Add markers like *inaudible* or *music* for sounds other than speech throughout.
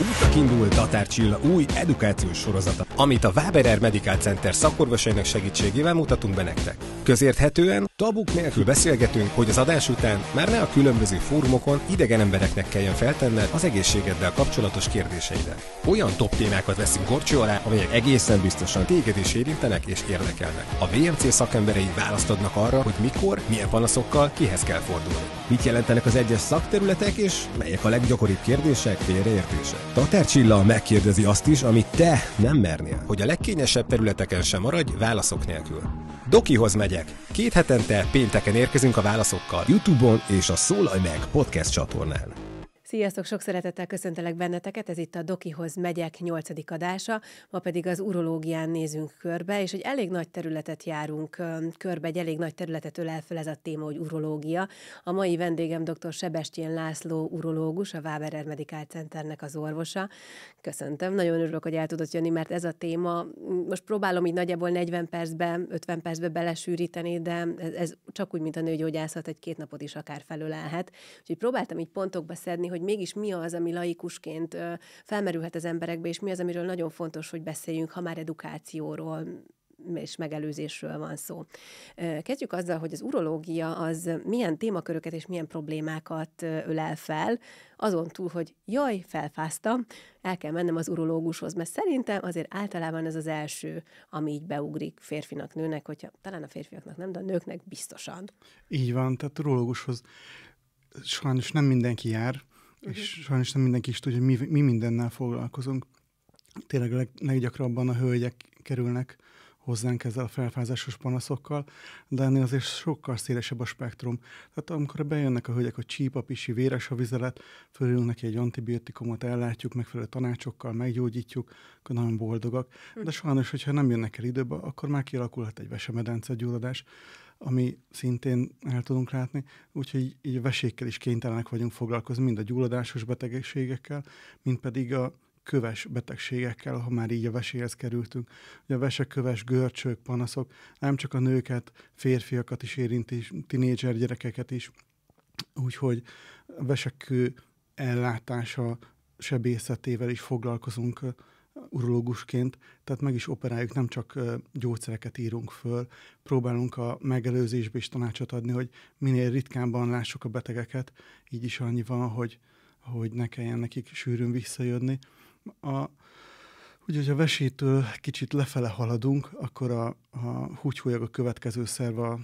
Útnak indul Tatár Csilla új edukációs sorozata, amit a Waberer Medical Center szakorvosainak segítségével mutatunk be nektek. Közérthetően, tabuk nélkül beszélgetünk, hogy az adás után már ne a különböző fórumokon idegen embereknek kelljen feltenned az egészségeddel kapcsolatos kérdéseidet. Olyan top témákat veszünk korcsó alá, amelyek egészen biztosan téged is érintenek és érdekelnek. A VMC szakemberei választ adnak arra, hogy mikor, milyen panaszokkal, kihez kell fordulni. Mit jelentenek az egyes szakterületek, és melyek a leggyakoribb kérdések, félreértések? Tatár Csilla megkérdezi azt is, amit te nem mernél, hogy a legkényesebb területeken sem maradj válaszok nélkül. Dokihoz megyek. Két hetente pénteken érkezünk a válaszokkal YouTube-on és a Szólaj meg podcast csatornán. Sziasztok, sok szeretettel köszöntelek benneteket, ez itt a Dokihoz megyek 8. adása, ma pedig az urológián nézünk körbe, és egy elég nagy területet járunk körbe, egy elég nagy területet ölel fel ez a téma, hogy urológia. A mai vendégem dr. Sebestyén László urológus, a Váberer Medical Centernek az orvosa. Köszöntöm, nagyon örülök, hogy el tudott jönni, mert ez a téma, most próbálom így nagyjából 40 percbe, 50 percbe belesűríteni, de ez, ez csak úgy, mint a nőgyógyászat, egy két napot is akár felölelhet. Úgyhogy próbáltam így pontokba szedni, hogy mégis mi az, ami laikusként felmerülhet az emberekbe, és mi az, amiről nagyon fontos, hogy beszéljünk, ha már edukációról és megelőzésről van szó. Kezdjük azzal, hogy az urológia az milyen témaköröket és milyen problémákat ölel fel, azon túl, hogy jaj, felfáztam, el kell mennem az urológushoz, mert szerintem azért általában ez az első, ami így beugrik férfinak, nőnek, hogyha talán a férfiaknak nem, de a nőknek biztosan. Így van, tehát urológushoz sajnos nem mindenki jár, huh mhm. és sajnos nem mindenki is tudja, hogy mi, mi mindennel foglalkozunk. Tényleg leg, leggyakrabban a hölgyek kerülnek hozzánk ezzel a felfázásos panaszokkal, de ennél azért sokkal szélesebb a spektrum. Tehát amikor bejönnek a hölgyek, hogy csípa, a pisi, véres a vizelet, fölülünk neki egy antibiotikumot, ellátjuk megfelelő tanácsokkal, meggyógyítjuk, akkor nagyon boldogak. De mhm. sajnos, hogyha nem jönnek el időbe, akkor már kialakulhat egy vesemedence gyulladás ami szintén el tudunk látni, úgyhogy így a vesékkel is kénytelenek vagyunk foglalkozni, mind a gyulladásos betegségekkel, mind pedig a köves betegségekkel, ha már így a veséhez kerültünk. Ugye a köves, görcsök, panaszok nem csak a nőket, férfiakat is érinti, tinédzser gyerekeket is. Úgyhogy a vesekő ellátása sebészetével is foglalkozunk urológusként, tehát meg is operáljuk, nem csak gyógyszereket írunk föl, próbálunk a megelőzésbe is tanácsot adni, hogy minél ritkábban lássuk a betegeket, így is annyi van, hogy, hogy ne kelljen nekik sűrűn visszajönni. A, Ugye, hogyha a vesítől kicsit lefele haladunk, akkor a, a húgyhólyag a következő szerve a,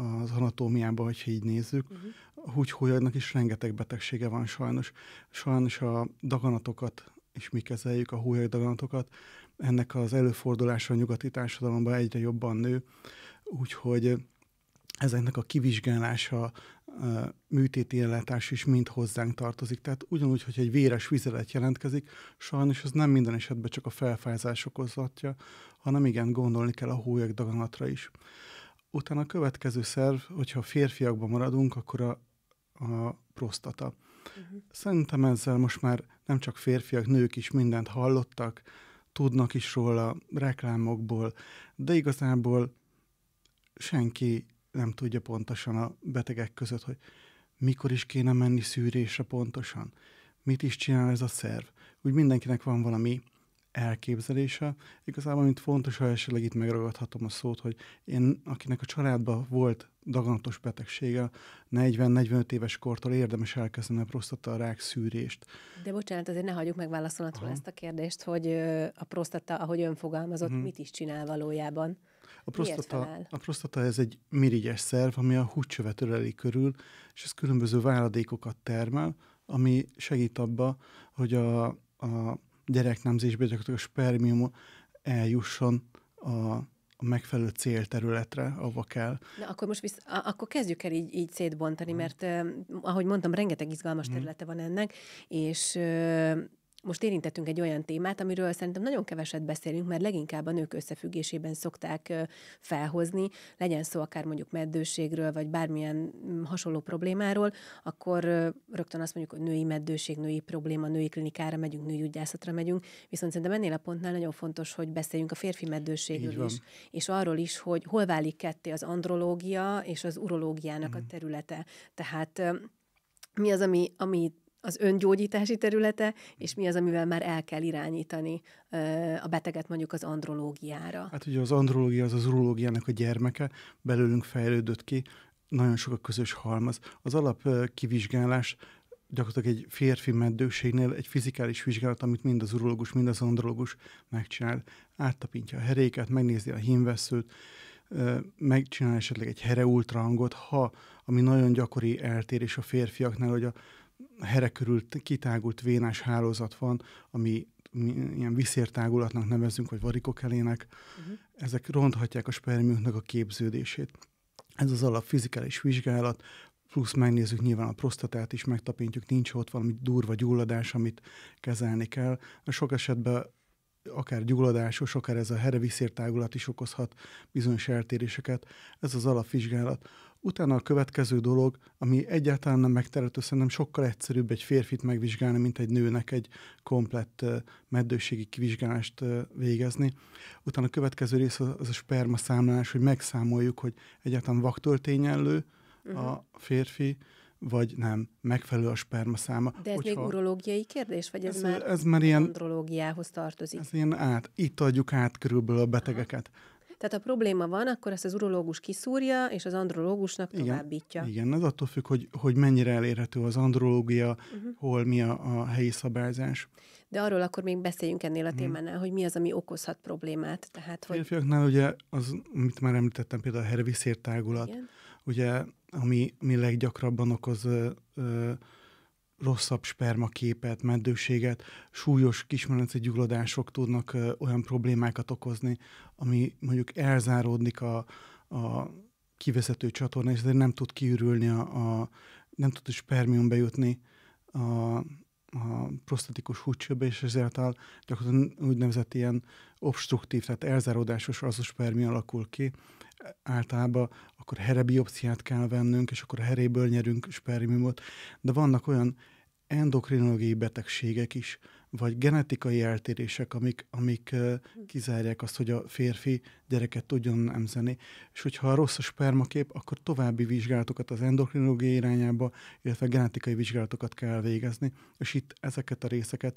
az anatómiában, hogyha így nézzük. Uh-huh. A húgyhólyagnak is rengeteg betegsége van sajnos. Sajnos a daganatokat és mi kezeljük a hólyagdaganatokat. Ennek az előfordulása a nyugati társadalomban egyre jobban nő, úgyhogy ezeknek a kivizsgálása, műtéti ellátás is mind hozzánk tartozik. Tehát ugyanúgy, hogy egy véres vizelet jelentkezik, sajnos ez nem minden esetben csak a felfázás okozhatja, hanem igen, gondolni kell a daganatra is. Utána a következő szerv, hogyha férfiakban maradunk, akkor a, a prostata. Uh-huh. Szerintem ezzel most már nem csak férfiak, nők is mindent hallottak, tudnak is róla reklámokból, de igazából senki nem tudja pontosan a betegek között, hogy mikor is kéne menni szűrésre pontosan, mit is csinál ez a szerv. Úgy mindenkinek van valami elképzelése. Igazából, mint fontos, ha esetleg itt megragadhatom a szót, hogy én, akinek a családban volt daganatos betegsége, 40-45 éves kortól érdemes elkezdeni a prostata rák szűrést. De bocsánat, azért ne hagyjuk megválaszolatról Aha. ezt a kérdést, hogy a prostata, ahogy ön fogalmazott, uh-huh. Mhm. mit is csinál valójában? A prostata, a prostata ez egy mirigyes szerv, ami a húcsövet öleli körül, és ez különböző váladékokat termel, ami segít abba, hogy a, a gyereknemzésbe gyakorlatilag a spermium eljusson a a megfelelő célterületre, ahova kell. Na akkor most visz, akkor kezdjük el így, így szétbontani, mert eh, ahogy mondtam, rengeteg izgalmas mhm. területe van ennek, és eh, most érintettünk egy olyan témát, amiről szerintem nagyon keveset beszélünk, mert leginkább a nők összefüggésében szokták felhozni, legyen szó akár mondjuk meddőségről, vagy bármilyen mm, hasonló problémáról, akkor rögtön azt mondjuk, hogy női meddőség, női probléma, női klinikára megyünk, női gyászatra megyünk, viszont szerintem ennél a pontnál nagyon fontos, hogy beszéljünk a férfi meddőségről is, és arról is, hogy hol válik ketté az andrológia és az urológiának mm. a területe. Tehát mi az, ami, ami az öngyógyítási területe, és mi az, amivel már el kell irányítani a beteget mondjuk az andrológiára. Hát ugye az andrológia az az urológiának a gyermeke, belőlünk fejlődött ki, nagyon sok a közös halmaz. Az alap kivizsgálás gyakorlatilag egy férfi meddőségnél egy fizikális vizsgálat, amit mind az urológus, mind az andrológus megcsinál. Áttapintja a heréket, megnézi a hímveszőt, megcsinál esetleg egy hereultrahangot, ha, ami nagyon gyakori eltérés a férfiaknál, hogy a here körül kitágult vénás hálózat van, ami ilyen viszértágulatnak nevezünk, vagy varikokelének, uh-huh. ezek ronthatják a spermiumnak a képződését. Ez az alap fizikális vizsgálat, plusz megnézzük nyilván a prostatát is, megtapintjuk, nincs ott valami durva gyulladás, amit kezelni kell. Sok esetben akár gyulladásos, akár ez a hereviszértágulat is okozhat bizonyos eltéréseket. Ez az alapvizsgálat. Utána a következő dolog, ami egyáltalán nem megterhető, szerintem sokkal egyszerűbb egy férfit megvizsgálni, mint egy nőnek egy komplett meddőségi kivizsgálást végezni. Utána a következő rész az a sperma számlálás, hogy megszámoljuk, hogy egyáltalán vaktól uh a mhm. férfi, uh vagy nem megfelelő a sperma száma. De ez Hogyha... még urológiai kérdés, vagy ez, ez már, ez már ilyen, andrológiához tartozik? Ez ilyen át, itt adjuk át körülbelül a betegeket. Aha. Tehát ha probléma van, akkor ezt az urológus kiszúrja, és az andrológusnak igen, továbbítja. Igen, ez attól függ, hogy, hogy mennyire elérhető az andrológia, uh-huh. hol mi a, a helyi szabályzás. De arról akkor még beszéljünk ennél a mhm. témánál, hmm. hogy mi az, ami okozhat problémát. Tehát, hogy... Férfiaknál ugye az, amit már említettem, például a herviszértágulat, igen ugye, ami, ami leggyakrabban okoz ö, ö, rosszabb spermaképet, meddőséget, súlyos kismerenci gyulladások tudnak ö, olyan problémákat okozni, ami mondjuk elzáródik a, a kivezető csatorna, és ezért nem tud kiürülni, a, a, nem tud a spermium bejutni a, a prostatikus húcsőbe, és ezáltal gyakorlatilag úgynevezett ilyen obstruktív, tehát elzáródásos azospermi alakul ki, általában akkor herebiopsziát kell vennünk, és akkor a heréből nyerünk spermiumot, de vannak olyan endokrinológiai betegségek is, vagy genetikai eltérések, amik, amik kizárják azt, hogy a férfi gyereket tudjon nemzeni. És hogyha a rossz a spermakép, akkor további vizsgálatokat az endokrinológiai irányába, illetve genetikai vizsgálatokat kell végezni, és itt ezeket a részeket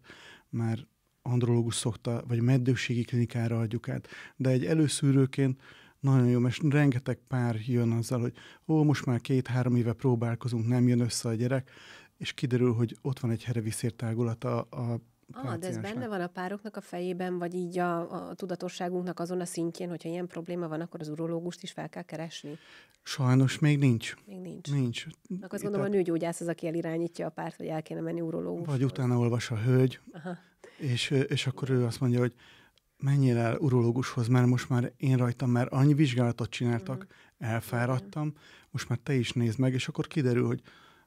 már andrológus szokta, vagy meddőségi klinikára adjuk át. De egy előszűrőként nagyon jó, és rengeteg pár jön azzal, hogy ó, most már két-három éve próbálkozunk, nem jön össze a gyerek, és kiderül, hogy ott van egy hereviszértágulat a, a Ah, de ez benne van a pároknak a fejében, vagy így a, a tudatosságunknak azon a szintjén, hogyha ilyen probléma van, akkor az urológust is fel kell keresni? Sajnos még nincs. Még nincs. Nincs. Akkor azt gondolom, a nőgyógyász az, aki elirányítja a párt, hogy el kéne menni urológushoz. Vagy utána olvas a hölgy, Aha. És, és akkor ő azt mondja, hogy menjél el urológushoz, mert most már én rajtam, mert annyi vizsgálatot csináltak, mhm. elfáradtam, most már te is nézd meg, és akkor kiderül, hogy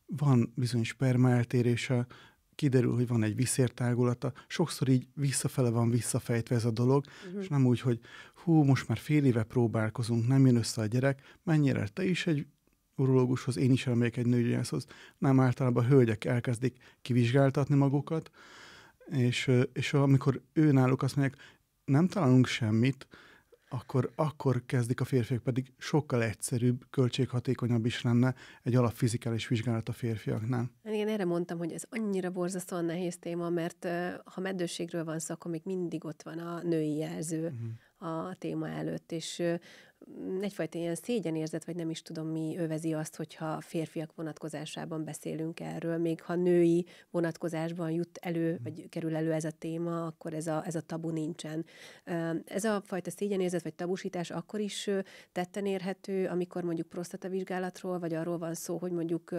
van bizonyos sperma eltérése, kiderül, hogy van egy visszértágulata, sokszor így visszafele van visszafejtve ez a dolog, uh-huh. és nem úgy, hogy hú, most már fél éve próbálkozunk, nem jön össze a gyerek, mennyire te is egy urológushoz, én is elmegyek egy nőgyógyászhoz. Nem általában a hölgyek elkezdik kivizsgáltatni magukat, és, és amikor ő náluk azt mondják, nem találunk semmit, akkor, akkor kezdik a férfiak, pedig sokkal egyszerűbb, költséghatékonyabb is lenne egy alapfizikális vizsgálat a férfiaknál. Hát igen, erre mondtam, hogy ez annyira borzasztóan nehéz téma, mert ha meddőségről van szó, akkor még mindig ott van a női jelző uh-huh. a téma előtt, és Mm, egyfajta ilyen szégyenérzet, vagy nem is tudom mi övezi azt, hogyha férfiak vonatkozásában beszélünk erről, még ha női vonatkozásban jut elő, hmm. vagy kerül elő ez a téma, akkor ez a, ez a tabu nincsen. Ez a fajta szégyenérzet, vagy tabusítás akkor is tetten érhető, amikor mondjuk prostatavizsgálatról, vagy arról van szó, hogy mondjuk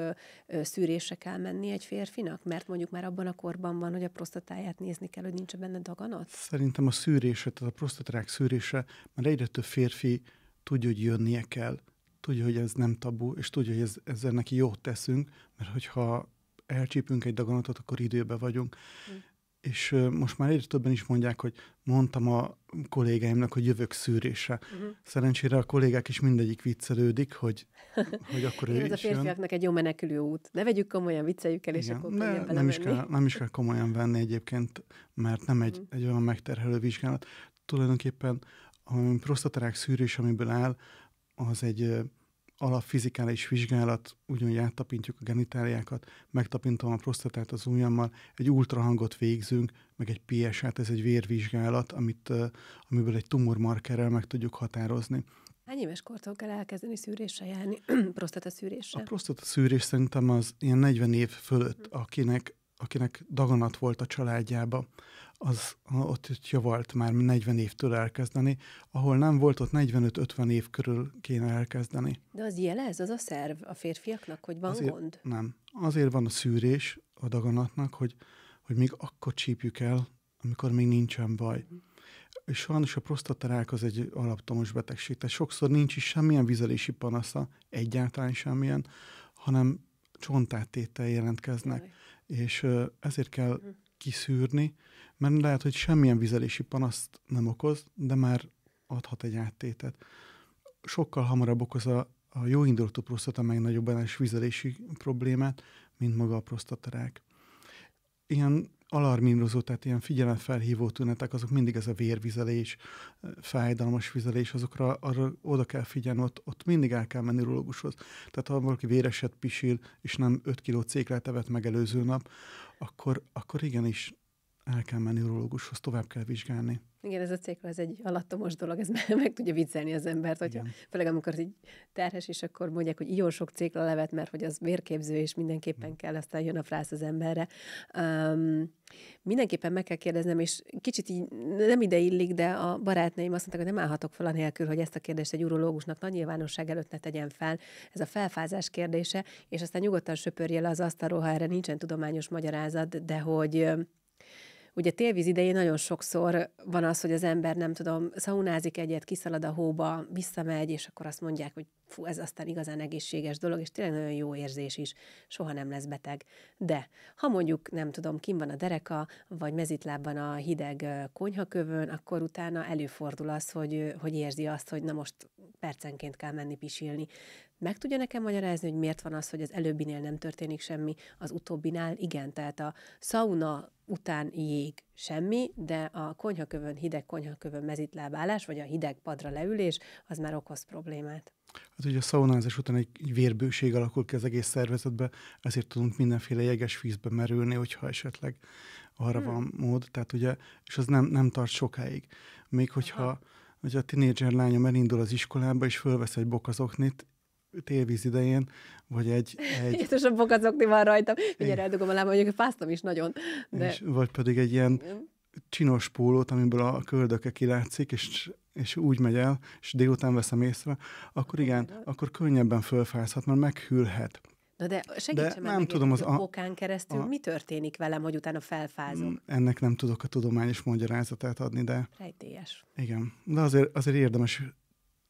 szűrésre kell menni egy férfinak, mert mondjuk már abban a korban van, hogy a prostatáját nézni kell, hogy nincs benne daganat? Szerintem a szűrése, tehát a prostatrák szűrése mert egyre több férfi tudja, hogy jönnie kell, tudja, hogy ez nem tabu, és tudja, hogy ez, ezzel neki jót teszünk, mert hogyha elcsípünk egy daganatot, akkor időbe vagyunk. Mm. És uh, most már egyre többen is mondják, hogy mondtam a kollégáimnak, hogy jövök szűrése. Mm-hmm. Szerencsére a kollégák is mindegyik viccelődik, hogy, *laughs* hogy akkor Igen, ez a férfiaknak jön. egy jó menekülő út. Ne vegyük komolyan, vicceljük el, Igen. akkor ne, nem, is kell, nem is kell komolyan venni egyébként, mert nem egy, mm. egy olyan megterhelő vizsgálat. Tulajdonképpen a prostatarák szűrés, amiből áll, az egy alapfizikális vizsgálat, ugyanúgy áttapintjuk a genitáliákat, megtapintom a prostatát az ujjammal, egy ultrahangot végzünk, meg egy PSA-t, ez egy vérvizsgálat, amit, amiből egy tumormarkerrel meg tudjuk határozni. Hány éves kortól kell elkezdeni szűrésre járni, *clears throat* prostata szűrésre? A prostata szűrés szerintem az ilyen 40 év fölött, hm. akinek, akinek daganat volt a családjába, az ott javalt már 40 évtől elkezdeni, ahol nem volt ott 45-50 év körül kéne elkezdeni. De az jelez, az a szerv a férfiaknak, hogy van azért, gond? Nem. Azért van a szűrés a daganatnak, hogy, hogy még akkor csípjük el, amikor még nincsen baj. Mm. És sajnos a prostatarák az egy alaptomos betegség, tehát sokszor nincs is semmilyen vizelési panasza, egyáltalán semmilyen, hanem csontátétel jelentkeznek. Jaj. És ezért kell mhm kiszűrni, mert lehet, hogy semmilyen vizelési panaszt nem okoz, de már adhat egy áttétet. Sokkal hamarabb okoz a, a jó indulatú prostata meg nagyobb vizelési problémát, mint maga a prostatarák. Ilyen alarmírozó, tehát ilyen figyelemfelhívó tünetek, azok mindig ez a vérvizelés, fájdalmas vizelés, azokra arra oda kell figyelni, ott, ott mindig el kell menni urológushoz. Tehát ha valaki véreset pisil, és nem 5 kg céklát evett megelőző nap, akkor, akkor igenis el kell menni urológushoz, tovább kell vizsgálni. Igen, ez a cékla, ez egy alattomos dolog, ez *laughs* meg tudja viccelni az embert, hogyha, Igen. főleg amikor így terhes, és akkor mondják, hogy jó sok cékla levet, mert hogy az vérképző, és mindenképpen kell, aztán jön a frász az emberre. Um, mindenképpen meg kell kérdeznem, és kicsit így nem ide illik, de a barátnőim azt mondták, hogy nem állhatok fel anélkül, hogy ezt a kérdést egy urológusnak nagy nyilvánosság előtt ne tegyen fel. Ez a felfázás kérdése, és aztán nyugodtan söpörje le az asztalról, ha erre nincsen tudományos magyarázat, de hogy Ugye télvíz idején nagyon sokszor van az, hogy az ember nem tudom, szaunázik egyet, kiszalad a hóba, visszamegy, és akkor azt mondják, hogy fú, ez aztán igazán egészséges dolog, és tényleg nagyon jó érzés is, soha nem lesz beteg. De ha mondjuk, nem tudom, kim van a dereka, vagy mezitlábban a hideg konyhakövön, akkor utána előfordul az, hogy, hogy érzi azt, hogy na most percenként kell menni pisilni. Meg tudja nekem magyarázni, hogy miért van az, hogy az előbbinél nem történik semmi, az utóbbinál igen, tehát a sauna után jég semmi, de a konyhakövön, hideg konyhakövön mezitlábálás, vagy a hideg padra leülés, az már okoz problémát. Hát ugye a szaunázás után egy vérbőség alakul ki az egész szervezetbe, ezért tudunk mindenféle jeges vízbe merülni, hogyha esetleg arra hmm. van mód, tehát ugye, és az nem, nem tart sokáig. Még hogyha Aha. Hogy a tinédzser lányom elindul az iskolába, és fölvesz egy bokazoknit, télvíz idején, vagy egy... egy... Jézusom, pokazokni van rajtam. Mindjárt eldugom a lábam, hogy fáztam is nagyon. De... És, vagy pedig egy ilyen mm. csinos pólót, amiből a köldöke kilátszik, és, és úgy megy el, és délután veszem észre, akkor igen, akkor könnyebben fölfázhat, mert meghűlhet. Na de segítsen de nem meg tudom, az a bokán keresztül a, mi történik velem, hogy utána felfázom? Mm, ennek nem tudok a tudományos magyarázatát adni, de... Rejtélyes. Igen, de azért, azért érdemes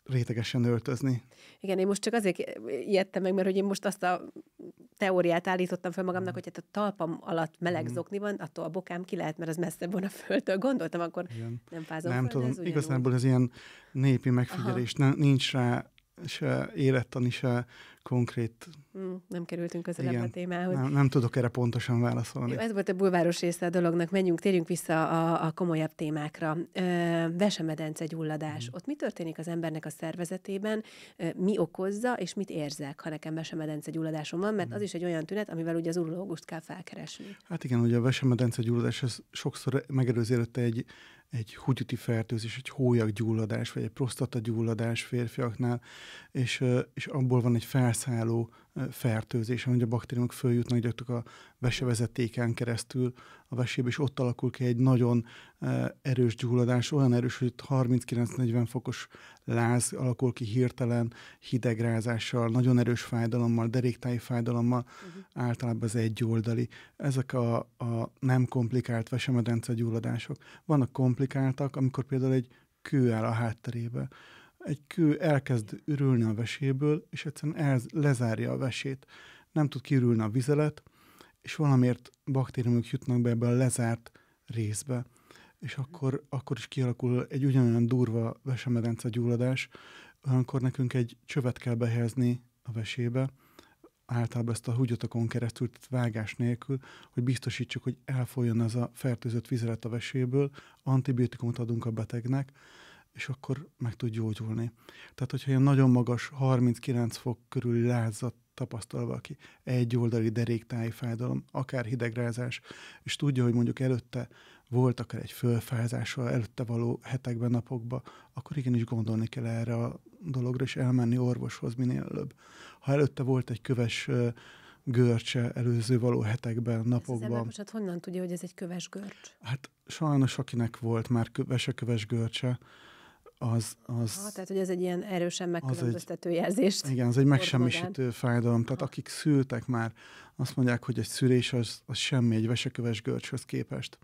rétegesen öltözni. Igen, én most csak azért ijedtem meg, mert hogy én most azt a teóriát állítottam fel magamnak, mm. hogy hát a talpam alatt meleg mm. zokni van, attól a bokám ki lehet, mert az messzebb van a földtől. Gondoltam, akkor Igen. nem fázom Nem föl, tudom, igazából ez ilyen népi megfigyelés, Aha. nincs rá se élettani, se konkrét... Mm, nem kerültünk közelebb Igen, a témához. Nem, nem tudok erre pontosan válaszolni. Jó, ez volt a bulváros része a dolognak. Menjünk, térjünk vissza a, a komolyabb témákra. vesemedence gyulladás. Mm. Ott mi történik az embernek a szervezetében? mi okozza, és mit érzek, ha nekem vesemedence gyulladásom van? Mert mm. az is egy olyan tünet, amivel ugye az urológust kell felkeresni. Hát igen, ugye a vesemedence gyulladás ez sokszor megelőzi előtte egy egy húgyuti fertőzés, egy hólyaggyulladás, vagy egy prostatagyulladás férfiaknál, és, és abból van egy felszálló fertőzés, hogy a baktériumok följutnak gyakorlatilag a vesevezetéken keresztül a vesébe, és ott alakul ki egy nagyon e, erős gyulladás, olyan erős, hogy 39-40 fokos láz alakul ki hirtelen hidegrázással, nagyon erős fájdalommal, deréktáji fájdalommal, uh-huh. általában ez egyoldali. Ezek a, a nem komplikált vesemedence gyulladások. Vannak komplikáltak, amikor például egy kő áll a hátterébe, egy kő elkezd ürülni a veséből, és egyszerűen ez lezárja a vesét. Nem tud kiürülni a vizelet, és valamiért baktériumok jutnak be ebbe a lezárt részbe. És akkor, akkor is kialakul egy ugyanolyan durva vesemedence gyulladás, amikor nekünk egy csövet kell behelyezni a vesébe, általában ezt a húgyatokon keresztül, tehát vágás nélkül, hogy biztosítsuk, hogy elfolyjon ez a fertőzött vizelet a veséből, antibiotikumot adunk a betegnek, és akkor meg tud gyógyulni. Tehát, hogyha ilyen nagyon magas, 39 fok körüli lázat tapasztal valaki, egy oldali deréktáji fájdalom, akár hidegrázás, és tudja, hogy mondjuk előtte volt akár egy fölfázása előtte való hetekben, napokban, akkor igenis gondolni kell erre a dologra, és elmenni orvoshoz minél előbb. Ha előtte volt egy köves görcse előző való hetekben, napokban. Ez az most hát honnan tudja, hogy ez egy köves görcs? Hát sajnos akinek volt már kövese köves görcse, az... az ha, tehát, hogy ez egy ilyen erősen megkülönböztető egy, jelzést. Igen, ez egy megsemmisítő fájdalom. Tehát ha. akik szültek már, azt mondják, hogy egy szülés az, az semmi egy veseköves görcshöz képest.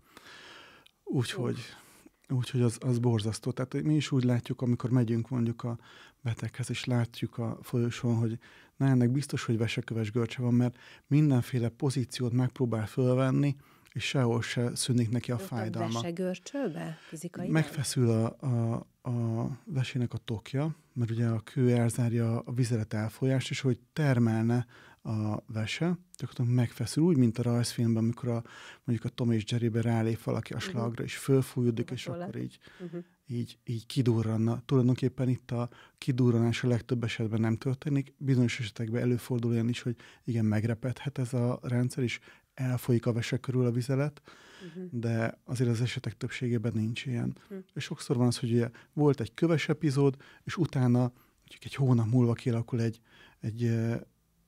Úgyhogy... Uh. Úgyhogy az, az borzasztó. Tehát mi is úgy látjuk, amikor megyünk mondjuk a beteghez, és látjuk a folyosón, hogy na ennek biztos, hogy veseköves görcse van, mert mindenféle pozíciót megpróbál fölvenni, és sehol se szűnik neki a Ott fájdalma. A vesegörcsőbe? Fizikai? Megfeszül a, a, a vesének a tokja, mert ugye a kő elzárja a vizelet elfolyást, és hogy termelne a vese, gyakorlatilag megfeszül, úgy, mint a rajzfilmben, amikor a, mondjuk a Tom és Jerry-be rálép valaki a mhm. slagra, uh-huh. és fölfújódik, és akkor így, uh-huh. így, így kidurranna. Tulajdonképpen itt a kidurranás a legtöbb esetben nem történik. Bizonyos esetekben előfordul olyan is, hogy igen, megrepedhet ez a rendszer, és elfolyik a vese körül a vizelet, uh-huh. de azért az esetek többségében nincs ilyen. Uh-huh. És sokszor van az, hogy ugye volt egy köves epizód, és utána mondjuk egy hónap múlva kialakul egy, egy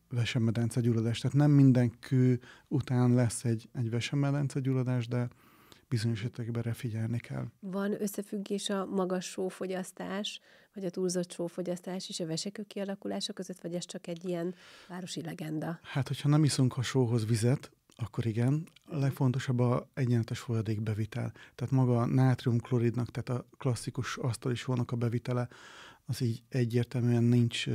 vesemedence gyulladás. Tehát nem minden kő után lesz egy, egy vesemedence gyulladás, de bizonyos esetekben figyelni kell. Van összefüggés a magas sófogyasztás, vagy a túlzott sófogyasztás és a vesekő kialakulása között, vagy ez csak egy ilyen városi legenda? Hát, hogyha nem iszunk a sóhoz vizet, akkor igen. A legfontosabb a egyenletes folyadékbevitel. Tehát maga a nátriumkloridnak, tehát a klasszikus is vannak a bevitele, az így egyértelműen nincs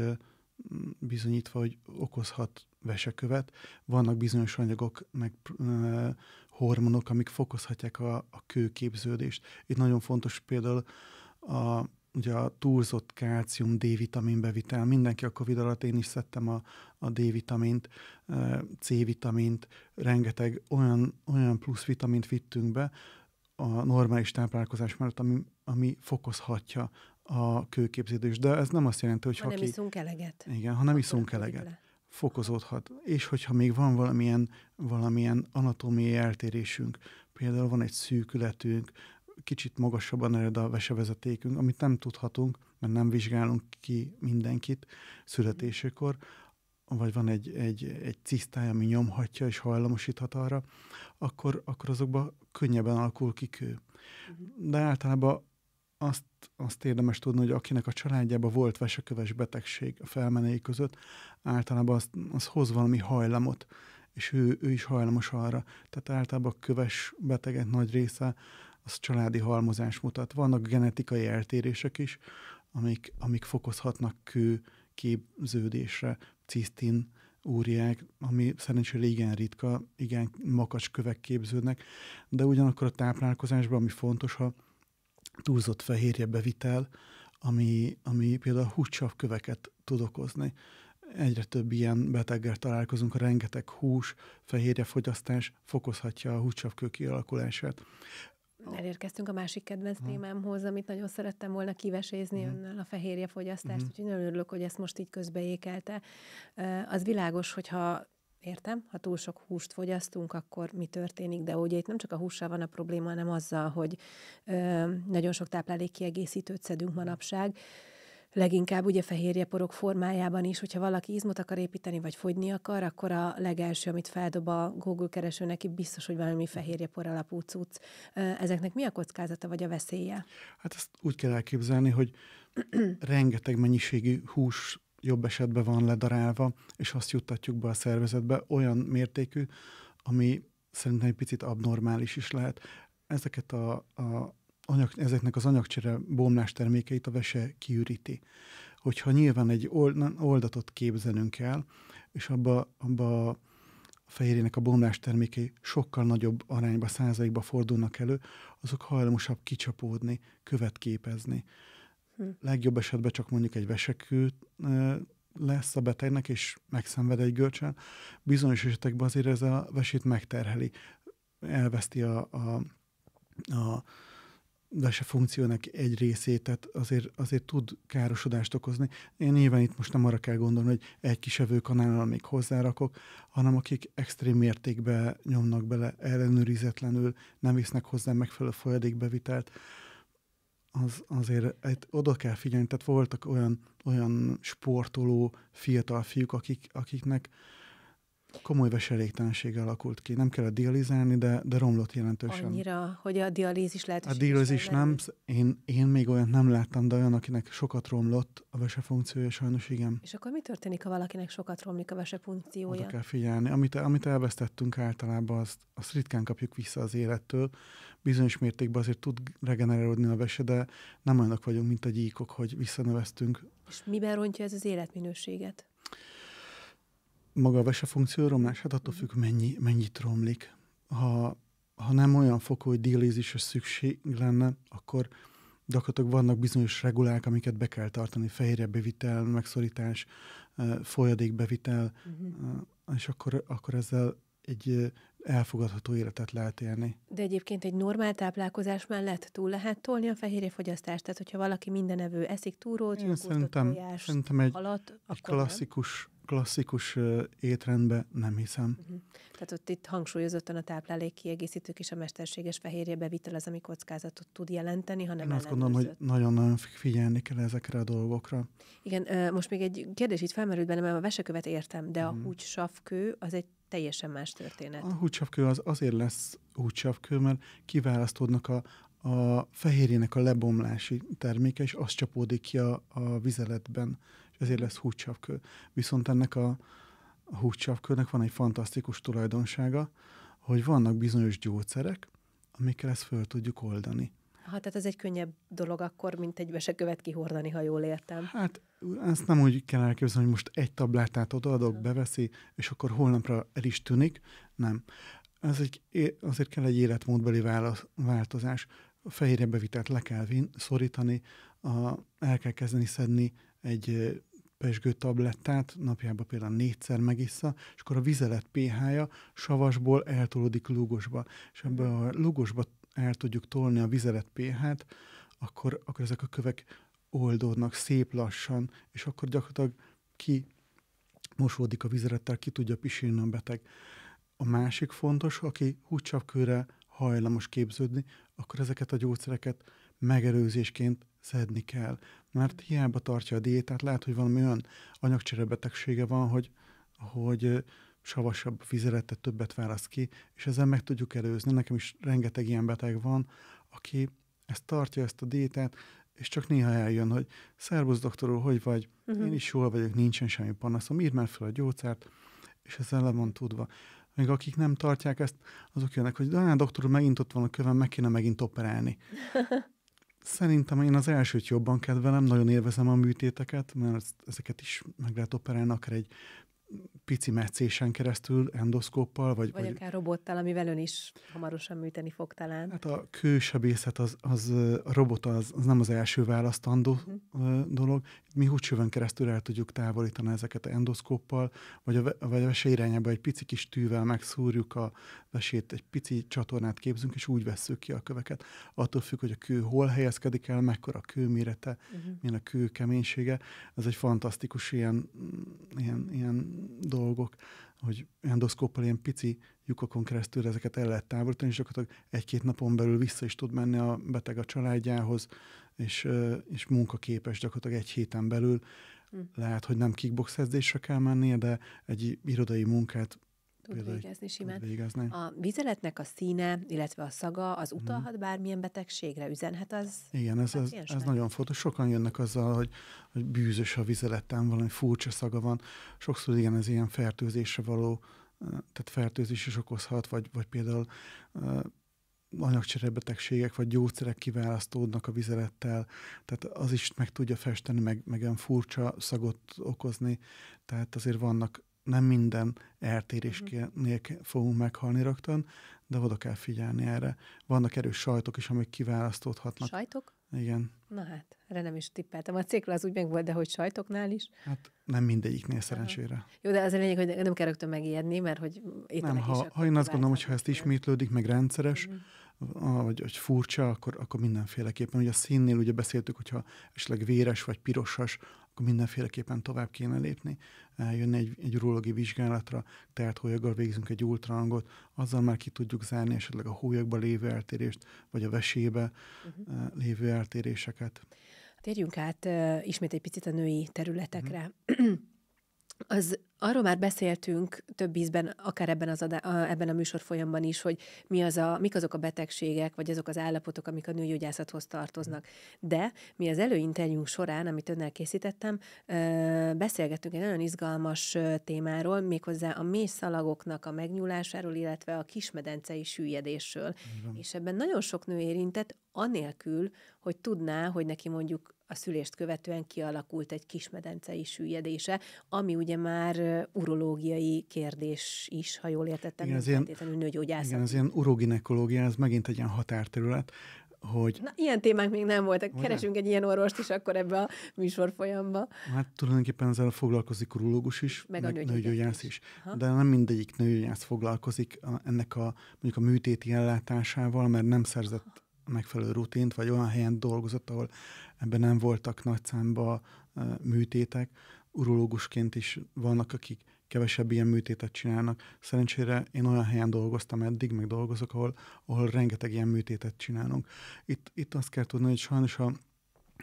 bizonyítva, hogy okozhat vesekövet. Vannak bizonyos anyagok, meg hormonok, amik fokozhatják a, a kőképződést. Itt nagyon fontos például a ugye a túlzott kálcium D-vitamin bevitel. Mindenki a Covid alatt én is szedtem a, a D-vitamint, eh, C-vitamint, rengeteg olyan, olyan plusz vitamint vittünk be a normális táplálkozás mellett, ami, ami fokozhatja a kőképződés. De ez nem azt jelenti, hogy ha, ha nem ki, iszunk eleget. Igen, ha nem iszunk eleget. Le. Fokozódhat. És hogyha még van valamilyen, valamilyen anatómiai eltérésünk, például van egy szűkületünk, kicsit magasabban ered a vesevezetékünk, amit nem tudhatunk, mert nem vizsgálunk ki mindenkit születésekor, vagy van egy, egy, egy cisztály, ami nyomhatja és hajlamosíthat arra, akkor, akkor azokban könnyebben alakul ki kő. De általában azt, azt érdemes tudni, hogy akinek a családjában volt veseköves betegség a felmenei között, általában az, az hoz valami hajlamot, és ő, ő is hajlamos arra. Tehát általában a köves betegek nagy része az családi halmozás mutat. Vannak genetikai eltérések is, amik, amik fokozhatnak kő képződésre, cisztin úriák, ami szerencsére igen ritka, igen makacs kövek képződnek, de ugyanakkor a táplálkozásban, ami fontos, ha túlzott fehérje bevitel, ami, ami például húcsav köveket tud okozni. Egyre több ilyen beteggel találkozunk, rengeteg hús, fehérje fogyasztás fokozhatja a húcsavkő kialakulását elérkeztünk a másik kedvenc hmm. témámhoz, amit nagyon szerettem volna kivesézni hmm. önnel, a fehérje fogyasztást, hmm. úgyhogy nagyon örülök, hogy ezt most így közbeékelte. Az világos, hogyha Értem, ha túl sok húst fogyasztunk, akkor mi történik, de ugye itt nem csak a hússal van a probléma, hanem azzal, hogy ö, nagyon sok kiegészítőt szedünk manapság, leginkább ugye fehérjeporok formájában is, hogyha valaki izmot akar építeni, vagy fogyni akar, akkor a legelső, amit feldob a Google kereső neki, biztos, hogy valami fehérjepor alapú cucc. Ezeknek mi a kockázata, vagy a veszélye? Hát ezt úgy kell elképzelni, hogy *clears throat* rengeteg mennyiségű hús jobb esetben van ledarálva, és azt juttatjuk be a szervezetbe olyan mértékű, ami szerintem egy picit abnormális is lehet. Ezeket a, a anyag, ezeknek az anyagcsere bomlás termékeit a vese kiüríti. Hogyha nyilván egy oldatot képzelünk el, és abba, abba a fehérjének a bomlás termékei sokkal nagyobb arányba, százalékba fordulnak elő, azok hajlamosabb kicsapódni, követ képezni. Hm. Legjobb esetben csak mondjuk egy vesekű lesz a betegnek, és megszenved egy görcsön. Bizonyos esetekben azért ez a vesét megterheli, elveszti a, a, a de funkciónak egy részét, tehát azért, azért tud károsodást okozni. Én nyilván itt most nem arra kell gondolni, hogy egy kis evőkanállal még hozzárakok, hanem akik extrém mértékben nyomnak bele ellenőrizetlenül, nem visznek hozzá megfelelő folyadékbevitelt, az, azért egy, oda kell figyelni. Tehát voltak olyan, olyan sportoló fiatal fiúk, akik, akiknek komoly veselégtelenség alakult ki. Nem kell a dializálni, de, de romlott jelentősen. Annyira, hogy a dialízis lehet. A dialízis nem, én, én még olyan nem láttam, de olyan, akinek sokat romlott a vesefunkciója, sajnos igen. És akkor mi történik, ha valakinek sokat romlik a vesefunkciója? Oda kell figyelni. Amit, amit elvesztettünk általában, azt, azt ritkán kapjuk vissza az élettől. Bizonyos mértékben azért tud regenerálódni a vese, de nem olyanok vagyunk, mint a gyíkok, hogy visszanövesztünk. És miben rontja ez az életminőséget? maga a vese funkció romlás, hát attól függ, mennyi, mennyit romlik. Ha, ha nem olyan fokú, hogy dialízisre szükség lenne, akkor gyakorlatilag vannak bizonyos regulák, amiket be kell tartani, fehérje bevitel, megszorítás, folyadékbevitel, uh-huh. Mhm. és akkor, akkor ezzel egy elfogadható életet lehet élni. De egyébként egy normál táplálkozás mellett túl lehet tolni a fehérjefogyasztást? Tehát, hogyha valaki minden evő eszik túrót, Én szerintem, tojást, szerintem egy, halat, egy klasszikus nem? klasszikus étrendbe nem hiszem. Uh-huh. Tehát ott itt hangsúlyozottan a táplálék kiegészítők és a mesterséges fehérje bevitel az, ami kockázatot tud jelenteni, hanem Én azt gondolom, hogy nagyon-nagyon figyelni kell ezekre a dolgokra. Igen, most még egy kérdés itt felmerült bennem, mert a vesekövet értem, de a uh-huh. húgysavkő az egy teljesen más történet. A húgysavkő az azért lesz húgysavkő, mert kiválasztódnak a, a fehérjének a lebomlási terméke, és az csapódik ki a, a vizeletben ezért lesz húcsapkő. Viszont ennek a, a húcsapkőnek van egy fantasztikus tulajdonsága, hogy vannak bizonyos gyógyszerek, amikkel ezt föl tudjuk oldani. Ha, tehát ez egy könnyebb dolog akkor, mint egy vesekövet kihordani, ha jól értem. Hát ezt nem úgy kell elképzelni, hogy most egy tablátát odaadok, beveszi, és akkor holnapra el is tűnik. Nem. Ez egy, azért kell egy életmódbeli válasz, változás. A bevitelt le kell vin, szorítani, a, el kell kezdeni szedni egy pesgő tablettát napjában például négyszer megissza, és akkor a vizelet pH-ja savasból eltolódik lúgosba. És ebbe a lúgosba el tudjuk tolni a vizelet pH-t, akkor, akkor ezek a kövek oldódnak szép lassan, és akkor gyakorlatilag ki mosódik a vizelettel, ki tudja pisilni a beteg. A másik fontos, aki húcsapkőre hajlamos képződni, akkor ezeket a gyógyszereket megelőzésként szedni kell. Mert hiába tartja a diétát, lehet, hogy valami olyan anyagcserebetegsége van, hogy, hogy savasabb vizeletet többet válasz ki, és ezzel meg tudjuk előzni. Nekem is rengeteg ilyen beteg van, aki ezt tartja, ezt a diétát, és csak néha eljön, hogy szervusz doktor úr, hogy vagy? Uh-huh. Én is jól vagyok, nincsen semmi panaszom, írd már fel a gyógyszert, és ezzel le van tudva. Még akik nem tartják ezt, azok jönnek, hogy de doktor úr, megint ott van a köven, meg kéne megint operálni. *laughs* Szerintem én az elsőt jobban kedvelem, nagyon élvezem a műtéteket, mert ezeket is meg lehet operálni, akár egy pici meccésen keresztül, endoszkóppal, vagy, vagy... Vagy akár robottal, amivel ön is hamarosan műteni fog talán. Hát a kősebészet, az, az, a robot az, az nem az első választandó uh-huh. dolog. Mi húcsövön keresztül el tudjuk távolítani ezeket a endoszkóppal, vagy a, vagy a vese irányába egy pici kis tűvel megszúrjuk a vesét, egy pici csatornát képzünk, és úgy vesszük ki a köveket. Attól függ, hogy a kő hol helyezkedik el, mekkora a kőmérete, uh-huh. milyen a kő keménysége. Ez egy fantasztikus ilyen, mm, ilyen, ilyen dolgok, hogy endoszkóppal ilyen pici lyukokon keresztül ezeket el lehet távolítani, és gyakorlatilag egy-két napon belül vissza is tud menni a beteg a családjához, és, és munkaképes gyakorlatilag egy héten belül. Hm. Lehet, hogy nem kickboxezésre kell mennie, de egy irodai munkát Tud végezni simán. Tud végezni. A vizeletnek a színe, illetve a szaga, az mhm. utalhat bármilyen betegségre, üzenhet az? Igen, ez, ez, ez nagyon fontos. Sokan jönnek azzal, hogy, hogy bűzös a vizeletem, valami furcsa szaga van. Sokszor igen, ez ilyen fertőzésre való, tehát fertőzés is okozhat, vagy, vagy például anyagcserebetegségek vagy gyógyszerek kiválasztódnak a vizelettel, tehát az is meg tudja festeni, meg, meg olyan furcsa szagot okozni, tehát azért vannak nem minden eltérés mhm. nélkül fogunk meghalni rögtön, de oda kell figyelni erre. Vannak erős sajtok is, amik kiválasztódhatnak. Sajtok? Igen. Na hát, erre nem is tippeltem. A cikla az úgy meg volt, de hogy sajtoknál is? Hát nem mindegyiknél szerencsére. Jó, de az a lényeg, hogy nem kell rögtön megijedni, mert hogy itt Nem, ha, ha én azt gondolom, hogy ha ezt ismétlődik, meg rendszeres, mm huh vagy, vagy furcsa, akkor, akkor mindenféleképpen. Ugye a színnél ugye beszéltük, hogyha esetleg véres vagy pirosas, akkor mindenféleképpen tovább kéne lépni, jönni egy, egy urológiai vizsgálatra, tehát hólyaggal végzünk egy ultrahangot, azzal már ki tudjuk zárni esetleg a hólyagban lévő eltérést, vagy a vesébe uh-huh. lévő eltéréseket. Térjünk át uh, ismét egy picit a női területekre. Uh-huh. *clears throat* az arról már beszéltünk több ízben, akár ebben, az adá, a, ebben a műsor folyamban is, hogy mi az a, mik azok a betegségek, vagy azok az állapotok, amik a nőgyógyászathoz tartoznak. De mi az előinterjúnk során, amit önnel készítettem, beszélgettünk egy nagyon izgalmas témáról, méghozzá a mély szalagoknak a megnyúlásáról, illetve a kismedencei süllyedésről. Igen. És ebben nagyon sok nő érintett, anélkül, hogy tudná, hogy neki mondjuk a szülést követően kialakult egy kismedencei süllyedése, ami ugye már urológiai kérdés is, ha jól értettem, igen, az ilyen, nőgyógyászat. Igen, az ilyen uroginekológia, ez megint egy ilyen határterület, hogy... Na, ilyen témák még nem voltak. Keresünk egy ilyen orvost is akkor ebbe a műsor folyamba. Hát tulajdonképpen ezzel foglalkozik urológus is, meg, meg a nőgyógyász is. is. De nem mindegyik nőgyógyász foglalkozik ennek a, mondjuk a műtéti ellátásával, mert nem szerzett megfelelő rutint, vagy olyan helyen dolgozott, ahol ebben nem voltak nagy számba műtétek. Urológusként is vannak, akik kevesebb ilyen műtétet csinálnak. Szerencsére én olyan helyen dolgoztam eddig, meg dolgozok, ahol, ahol rengeteg ilyen műtétet csinálunk. Itt, itt azt kell tudni, hogy sajnos a,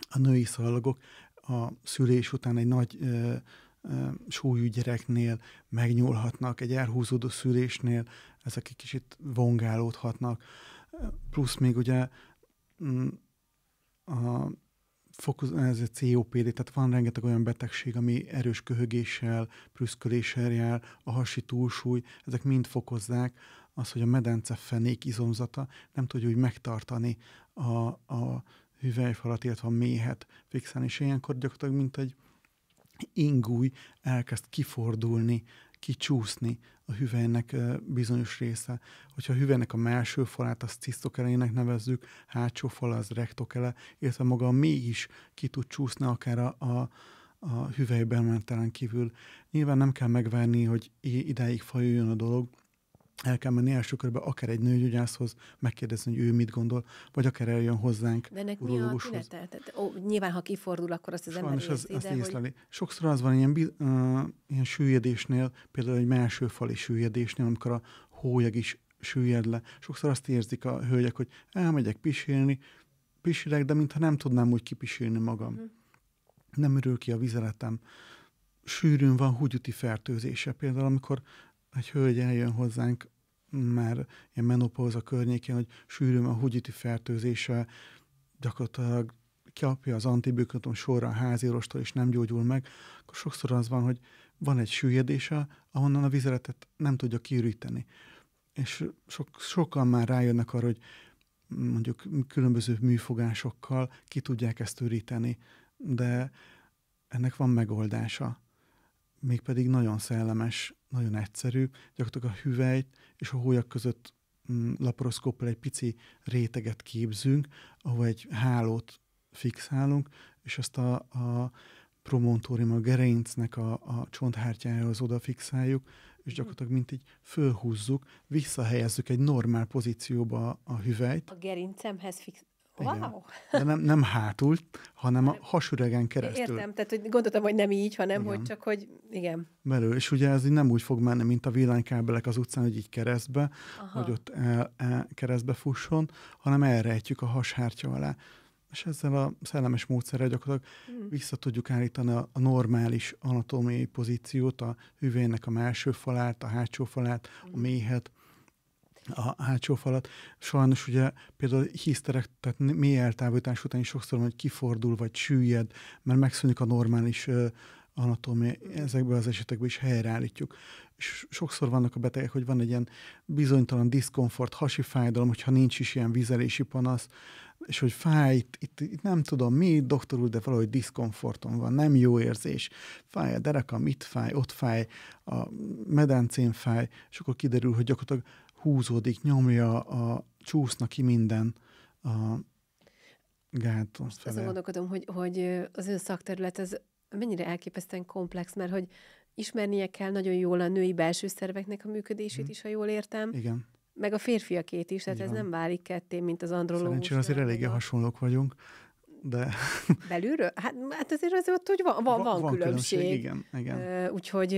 a női szalagok a szülés után egy nagy ö, ö, súlyú gyereknél megnyúlhatnak, egy elhúzódó szülésnél ezek egy kicsit vongálódhatnak. Plusz még ugye mm, a fokus, ez a COPD, tehát van rengeteg olyan betegség, ami erős köhögéssel, prüszköléssel jár, a hasi túlsúly, ezek mind fokozzák az, hogy a fenék izomzata nem tudja úgy megtartani a, a hüvelyfalat, illetve a méhet fixálni, és ilyenkor gyakorlatilag mint egy ingúj elkezd kifordulni kicsúszni a hüvelynek bizonyos része. Hogyha a hüvelynek a melső falát, azt cisztokelének nevezzük, hátsó fal az rektokele, illetve maga mégis is ki tud csúszni akár a, a a hüvelyben mentelen kívül. Nyilván nem kell megvárni, hogy idáig fajuljon a dolog, el kell menni első körbe akár egy nőgyógyászhoz, megkérdezni, hogy ő mit gondol, vagy akár eljön hozzánk. De ennek mi a Tehát, ó, nyilván, ha kifordul, akkor azt az Sajnos ember az, azt hogy... Sokszor az van ilyen, uh, ilyen sűjjedésnél, például egy fali sűjjedésnél, amikor a hólyag is sűjjed le. Sokszor azt érzik a hölgyek, hogy elmegyek pisilni, pisilek, de mintha nem tudnám úgy kipisilni magam. Hm. Nem örül ki a vizeletem. Sűrűn van húgyuti fertőzése. Például, amikor egy hölgy eljön hozzánk már ilyen menopauza környékén, hogy sűrűm a húgyiti fertőzése, gyakorlatilag kapja az antibiotikum sorra a háziorostól, és nem gyógyul meg, akkor sokszor az van, hogy van egy sűjjedése, ahonnan a vizeletet nem tudja kiüríteni. És sok, sokan már rájönnek arra, hogy mondjuk különböző műfogásokkal ki tudják ezt üríteni, de ennek van megoldása, mégpedig nagyon szellemes nagyon egyszerű, gyakorlatilag a hüvelyt és a hólyak között mm, laparoszkóppal egy pici réteget képzünk, ahol egy hálót fixálunk, és azt a, a promontórium, a gerincnek a, a csonthártyájához odafixáljuk, és mhm. gyakorlatilag mint így fölhúzzuk, visszahelyezzük egy normál pozícióba a hüvelyt. A gerincemhez fix, igen. Wow. De nem, nem hátul, hanem a hát, hasüregen keresztül. Értem, tehát hogy gondoltam, hogy nem így, hanem igen. hogy csak, hogy igen. Belül, és ugye ez így nem úgy fog menni, mint a villanykábelek az utcán, hogy így keresztbe, Aha. hogy ott el, el, keresztbe fusson, hanem elrejtjük a hashártya alá. És ezzel a szellemes módszerrel gyakorlatilag mm. vissza tudjuk állítani a, a normális anatómiai pozíciót, a hüvének a melső falát, a hátsó falát, mm. a hmm. méhet, a hátsó falat. Sajnos ugye például hiszterek, tehát mély eltávolítás után is sokszor hogy kifordul, vagy süllyed, mert megszűnik a normális anatómi anatómia, ezekben az esetekben is helyreállítjuk. És sokszor vannak a betegek, hogy van egy ilyen bizonytalan diszkomfort, hasi fájdalom, hogyha nincs is ilyen vizelési panasz, és hogy fáj, itt, itt, itt nem tudom mi, doktor úr, de valahogy diszkomfortom van, nem jó érzés. Fáj a derekam, itt fáj, ott fáj, a medencén fáj, és akkor kiderül, hogy gyakorlatilag húzódik, nyomja, a, csúszna ki minden a gáton felé. Azon gondolkodom, hogy, hogy az ön szakterület ez mennyire elképesztően komplex, mert hogy ismernie kell nagyon jól a női belső szerveknek a működését hmm. is, ha jól értem. Igen. Meg a férfiakét is, tehát Így ez van. nem válik ketté, mint az andrológus. Szerencsére azért eléggé hasonlók vagyunk de... Belülről? Hát, hát azért az ott úgy van, van, van, van különbség. különbség. Igen, igen. Úgyhogy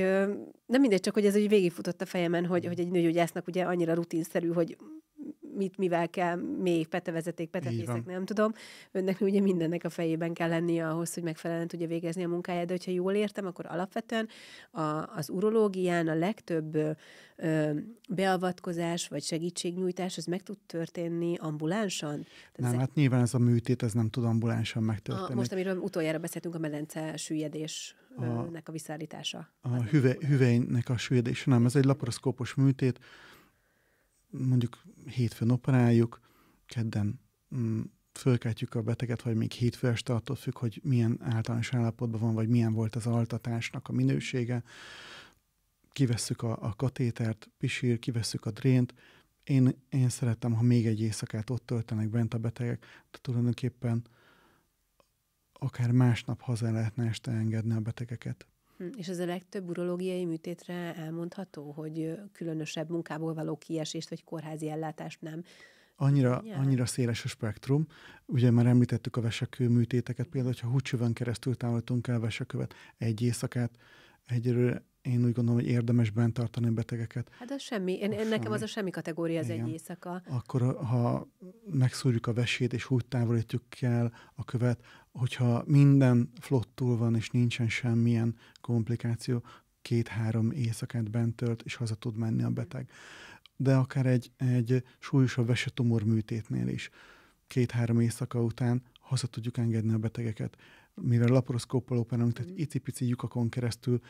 nem mindegy, csak hogy ez úgy végigfutott a fejemen, hogy, hogy egy nőgyógyásznak ugye annyira rutinszerű, hogy mit, mivel kell még, petevezeték, petefészek, nem tudom. Önnek ugye mindennek a fejében kell lennie ahhoz, hogy megfelelően tudja végezni a munkáját, de hogyha jól értem, akkor alapvetően a, az urológián a legtöbb ö, beavatkozás vagy segítségnyújtás az meg tud történni ambulánsan? Tehát nem, hát nyilván ez a műtét, ez nem tud ambulánsan megtörténni. A, most, amiről utoljára beszéltünk, a medence süllyedés a, a visszaállítása. A hát hüve, hüvelynek a süllyedése, nem, ez egy laparoszkópos műtét, mondjuk hétfőn operáljuk, kedden mm, fölkeltjük a beteget, vagy még hétfő este attól függ, hogy milyen általános állapotban van, vagy milyen volt az altatásnak a minősége. Kivesszük a, a katétert, pisír, kivesszük a drént. Én, én szerettem, ha még egy éjszakát ott töltenek bent a betegek, de tulajdonképpen akár másnap haza lehetne este engedni a betegeket. Hm, és ez a legtöbb urológiai műtétre elmondható, hogy különösebb munkából való kiesést vagy kórházi ellátást nem. Annyira, annyira széles a spektrum. Ugye már említettük a vesekő műtéteket, például, ha húcsövön keresztül támadtunk el vesekövet egy éjszakát, egyről én úgy gondolom, hogy érdemes bent tartani a betegeket. Hát az semmi. Én, én Nekem az a semmi kategória az Igen. egy éjszaka. Akkor ha megszúrjuk a vesét, és úgy távolítjuk el a követ, hogyha minden flottul van, és nincsen semmilyen komplikáció, két-három éjszakát bent tölt, és haza tud menni a beteg. De akár egy, egy súlyosabb vesetumor műtétnél is két-három éjszaka után haza tudjuk engedni a betegeket mivel laparoszkóppal operálunk, tehát mm. icipici lyukakon keresztül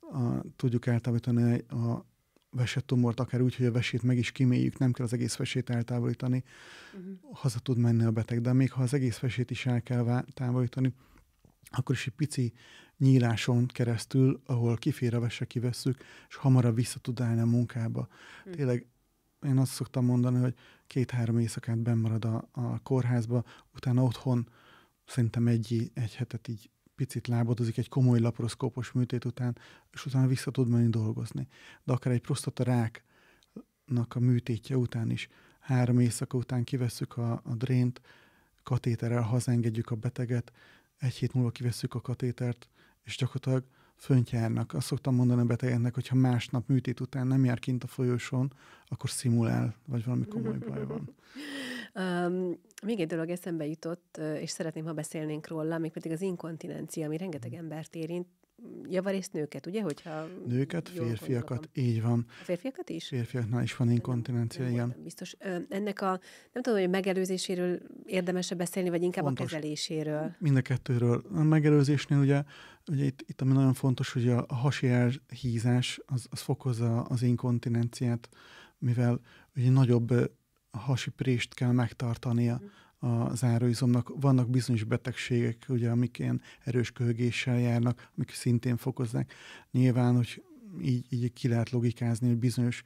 a, tudjuk eltávolítani a vesett tumort, akár úgy, hogy a vesét meg is kiméljük, nem kell az egész vesét eltávolítani, uh-huh. haza tud menni a beteg. De még ha az egész vesét is el kell távolítani, akkor is egy pici nyíláson keresztül, ahol kifér a vese, kivesszük, és hamarabb vissza tud állni a munkába. Uh-huh. Tényleg én azt szoktam mondani, hogy két-három éjszakát bemarad marad a, a kórházba, utána otthon szerintem egy, egy hetet így picit lábadozik egy komoly laparoszkópos műtét után, és utána vissza tud menni dolgozni. De akár egy prostataráknak a műtétje után is, három éjszaka után kivesszük a, a drént, katéterrel hazengedjük a beteget, egy hét múlva kivesszük a katétert, és gyakorlatilag fönt járnak. Azt szoktam mondani a betegeknek, hogy ha másnap műtét után nem jár kint a folyosón, akkor szimulál, vagy valami komoly baj van. um, *laughs* még egy dolog eszembe jutott, és szeretném, ha beszélnénk róla, még pedig az inkontinencia, ami rengeteg embert érint, javarészt nőket, ugye? Hogyha nőket, férfiakat, gondolom. így van. A férfiakat is? Férfiaknál is van inkontinencia, nem, igen. biztos. Ö, ennek a, nem tudom, hogy megelőzéséről érdemes beszélni, vagy inkább Fontos. a kezeléséről? Mind a kettőről. A megelőzésnél ugye ugye itt, itt ami nagyon fontos, hogy a hasi elhízás az, az fokozza az inkontinenciát, mivel ugye nagyobb hasi prést kell megtartania mhm. a záróizomnak. Vannak bizonyos betegségek, ugye, amik ilyen erős köhögéssel járnak, amik szintén fokoznak. Nyilván, hogy így, így ki lehet logikázni, hogy bizonyos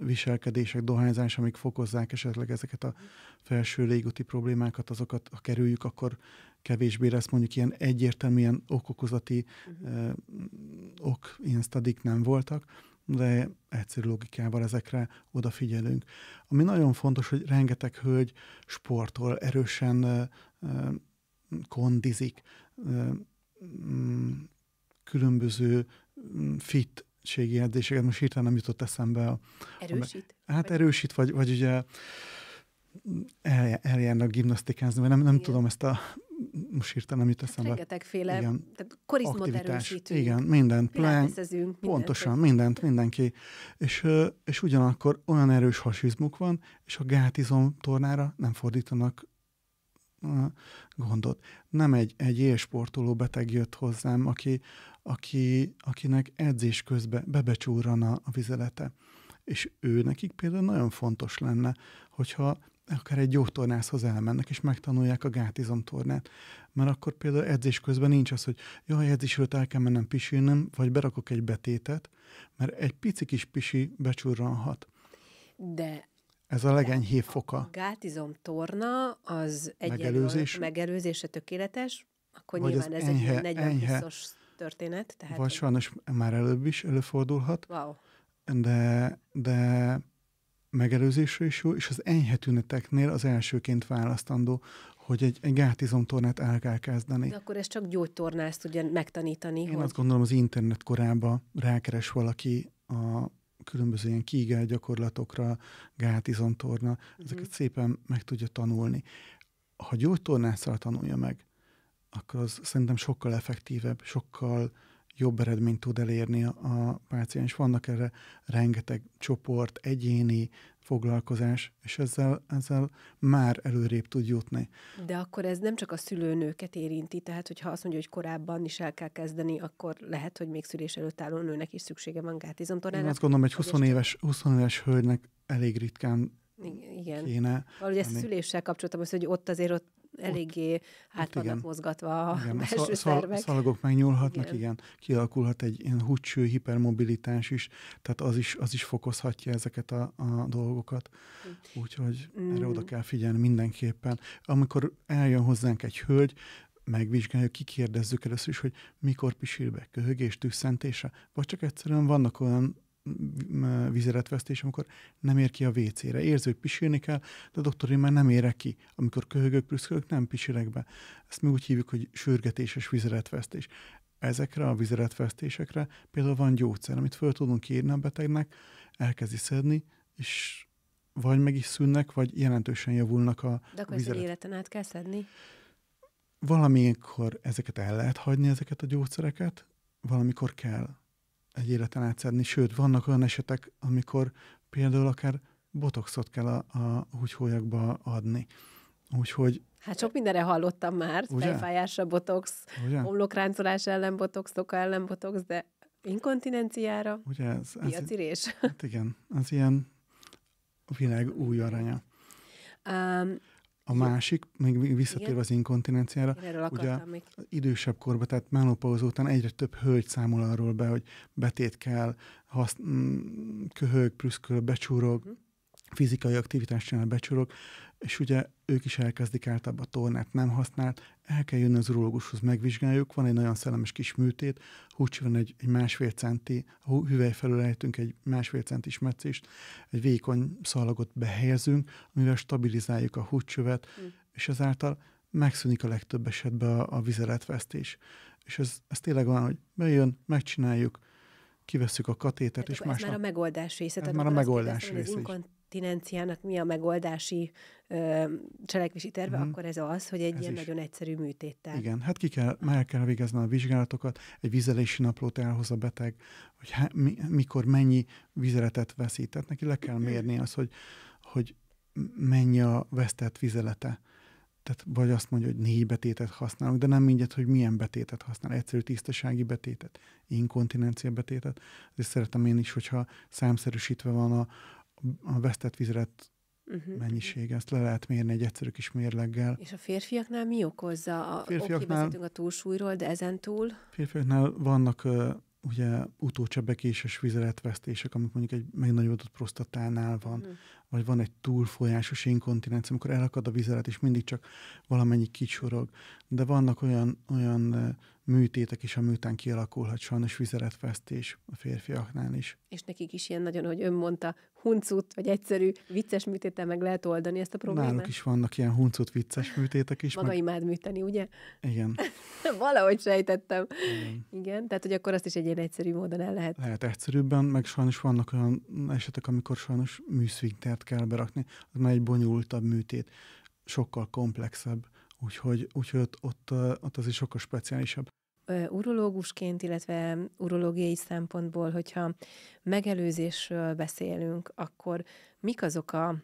viselkedések, dohányzás, amik fokozzák esetleg ezeket a felső légúti problémákat, azokat, ha kerüljük, akkor kevésbé lesz mondjuk ilyen egyértelműen okokozati uh-huh. ok, ilyen stadik nem voltak, de egyszerű logikával ezekre odafigyelünk. Ami nagyon fontos, hogy rengeteg hölgy sportol, erősen kondizik, különböző mm, fit edzéseket. most hirtelen nem jutott eszembe. A, erősít? A, hát vagy? erősít, vagy, vagy ugye eljárnak gimnasztikázni, vagy nem, nem Igen. tudom ezt a most hirtelen nem jut hát eszembe. rengetegféle, igen, tehát korizmot aktivitás, erősítünk. Igen, mindent. Plán, mindent pontosan, mindent, mindenki. És, és ugyanakkor olyan erős hasizmuk van, és a gátizom tornára nem fordítanak gondot. Nem egy, egy élsportoló beteg jött hozzám, aki, aki, akinek edzés közben bebecsúrana a, a vizelete. És ő nekik például nagyon fontos lenne, hogyha akár egy gyógytornászhoz elmennek, és megtanulják a gátizomtornát. Mert akkor például edzés közben nincs az, hogy jó, edzés előtt el kell mennem pisilnem, vagy berakok egy betétet, mert egy pici kis pisi becsurranhat. De ez a legenyhébb foka. A gátizom torna az egy megelőzés. megelőzése tökéletes, akkor Vagy nyilván ez enyhe, egy 40 enyhe, történet. Tehát Vagy sajnos már előbb is előfordulhat. Wow. De, de megelőzésre is jó, és az enyhe tüneteknél az elsőként választandó, hogy egy, egy gátizomtornát el kell kezdeni. De akkor ez csak gyógytornász tudja megtanítani. Én hogy... azt gondolom, az internet korában rákeres valaki a különböző ilyen kígel gyakorlatokra, gátizomtorna, mhm. ezeket uh-huh. szépen meg tudja tanulni. Ha gyógytornásszal tanulja meg, akkor az szerintem sokkal effektívebb, sokkal jobb eredményt tud elérni a, a páciens. Vannak erre rengeteg csoport, egyéni foglalkozás, és ezzel, ezzel már előrébb tud jutni. De akkor ez nem csak a szülőnőket érinti, tehát hogyha azt mondja, hogy korábban is el kell kezdeni, akkor lehet, hogy még szülés előtt álló nőnek is szüksége van gátizomtornára. Én azt gondolom, egy 20 éves, 20 éves hölgynek elég ritkán igen. kéne. Valahogy ezt ami... szüléssel kapcsoltam, az, hogy ott azért ott eléggé át vannak mozgatva a igen, belső a szal, szervek. szalagok megnyúlhatnak, igen. igen. Kialakulhat egy ilyen húcső hipermobilitás is, tehát az is, az is fokozhatja ezeket a, a dolgokat. Hm. Úgyhogy mm. erre oda kell figyelni mindenképpen. Amikor eljön hozzánk egy hölgy, megvizsgáljuk, kikérdezzük először is, hogy mikor pisil be köhögés, tüsszentése, vagy csak egyszerűen vannak olyan vizeletvesztés, amikor nem ér ki a WC-re. Érzi, hogy pisilni kell, de a doktor, én már nem érek ki. Amikor köhögök, prüszkölök, nem pisilek be. Ezt mi úgy hívjuk, hogy sürgetéses vizeletvesztés. Ezekre a vizeletvesztésekre például van gyógyszer, amit föl tudunk írni a betegnek, elkezdi szedni, és vagy meg is szűnnek, vagy jelentősen javulnak a De akkor vizelet. ezt életen át kell szedni? Valamikor ezeket el lehet hagyni, ezeket a gyógyszereket, valamikor kell egy életen átszedni, sőt, vannak olyan esetek, amikor például akár botoxot kell a, a húgyhólyakba adni. Úgyhogy Hát sok mindenre hallottam már, Ugye? fejfájásra botox, Ugye? homlokráncolás ellen botox, toka ellen botox, de inkontinenciára, Ugye ez, ez piacirés. Egy, hát igen, az ilyen világ új aranya. Um, a másik, még visszatérve az inkontinenciára, ugye még. idősebb korban, tehát menopauz után egyre több hölgy számol arról be, hogy betét kell, mm, köhög, prüszköl, becsúrog, mhm fizikai aktivitást csinál becsorog, és ugye ők is elkezdik általában a tornát nem használt, el kell jönni az urológushoz, megvizsgáljuk, van egy nagyon szellemes kis műtét, úgy van egy, egy másfél centi, a hüvely felül ejtünk egy másfél centis metszést, egy vékony szalagot behelyezünk, amivel stabilizáljuk a húcsövet, mm. és ezáltal megszűnik a legtöbb esetben a, a vizeletvesztés. És ez, ez tényleg olyan, hogy bejön, megcsináljuk, kivesszük a katétert, hát és másnap... Ez már a megoldás része. Ez már a megoldás része abstinenciának mi a megoldási ö, cselekvési terve, hmm. akkor ez az, hogy egy ez ilyen is. nagyon egyszerű műtéttel. Igen, hát ki kell, meg kell végezni a vizsgálatokat, egy vizelési naplót elhoz a beteg, hogy há, mi, mikor mennyi vizeletet veszít. Tehát neki le kell mérni mhm. az, hogy, hogy mennyi a vesztett vizelete tehát vagy azt mondja, hogy négy betétet használunk, de nem mindegy, hogy milyen betétet használ. Egyszerű tisztasági betétet, inkontinencia betétet. Ezért szeretem én is, hogyha számszerűsítve van a, a vesztett vizet uh-huh. Mhm. mennyiség. Ezt le lehet mérni egy egyszerű kis mérleggel. És a férfiaknál mi okozza? A, férfiaknál, oké, a túlsúlyról, de ezen túl? Férfiaknál vannak uh, ugye utócsebek és vizeletvesztések, amik mondjuk egy megnagyobbodott prostatánál van, uh-huh. vagy van egy túlfolyásos inkontinencia, amikor elakad a vizelet, és mindig csak valamennyi kicsorog. De vannak olyan, olyan uh, műtétek is, ami után kialakulhat sajnos vizeletvesztés a férfiaknál is. És nekik is ilyen nagyon, hogy ön mondta, huncut, vagy egyszerű vicces műtéttel meg lehet oldani ezt a problémát. Náluk is vannak ilyen huncut vicces műtétek is. Maga meg... imád műteni, ugye? Igen. *laughs* Valahogy sejtettem. Igen. Igen. Tehát, hogy akkor azt is egy ilyen egyszerű módon el lehet. Lehet egyszerűbben, meg sajnos vannak olyan esetek, amikor sajnos műszvintert kell berakni. Az már egy bonyolultabb műtét, sokkal komplexebb úgyhogy, úgyhogy ott, ott, ott az is sokkal speciálisabb urológusként, illetve urológiai szempontból, hogyha megelőzésről beszélünk, akkor mik azok a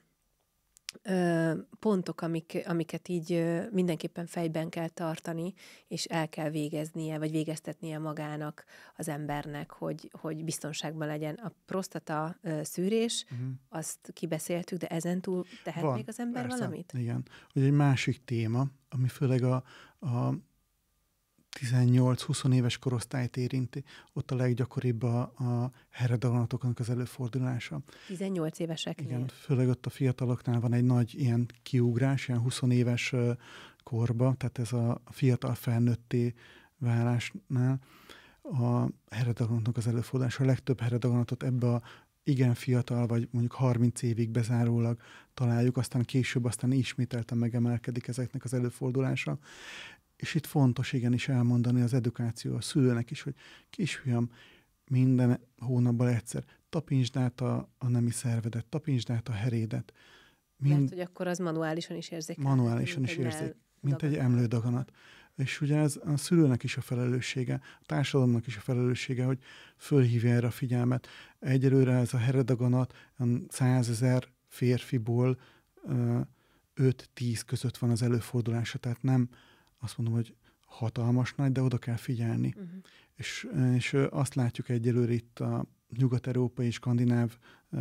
pontok, amik, amiket így mindenképpen fejben kell tartani, és el kell végeznie, vagy végeztetnie magának az embernek, hogy, hogy biztonságban legyen. A prostata szűrés, uh-huh. azt kibeszéltük, de ezentúl tehet Van, még az ember persze, valamit? Igen. Hogy egy másik téma, ami főleg a, a 18-20 éves korosztályt érinti, ott a leggyakoribb a, a heredalanatoknak az előfordulása. 18 éveseknél? Igen, főleg ott a fiataloknál van egy nagy ilyen kiugrás, ilyen 20 éves korba, tehát ez a fiatal felnőtté válásnál a heredalanatnak az előfordulása. A legtöbb heredalanatot ebbe a igen fiatal, vagy mondjuk 30 évig bezárólag találjuk, aztán később, aztán ismételten megemelkedik ezeknek az előfordulása. És itt fontos igenis elmondani az edukáció a szülőnek is, hogy kisfiam, minden hónapban egyszer tapintsd át a, a nemi szervedet, tapintsd át a herédet. Mind, Mert hogy akkor az manuálisan is érzik. Manuálisan is érzik, mint egy emlődaganat. És ugye ez a szülőnek is a felelőssége, a társadalomnak is a felelőssége, hogy fölhívja erre a figyelmet. Egyelőre ez a heredaganat százezer férfiból 5-10 között van az előfordulása, tehát nem azt mondom, hogy hatalmas nagy, de oda kell figyelni. Uh-huh. És, és azt látjuk egyelőre itt a nyugat-európai és skandináv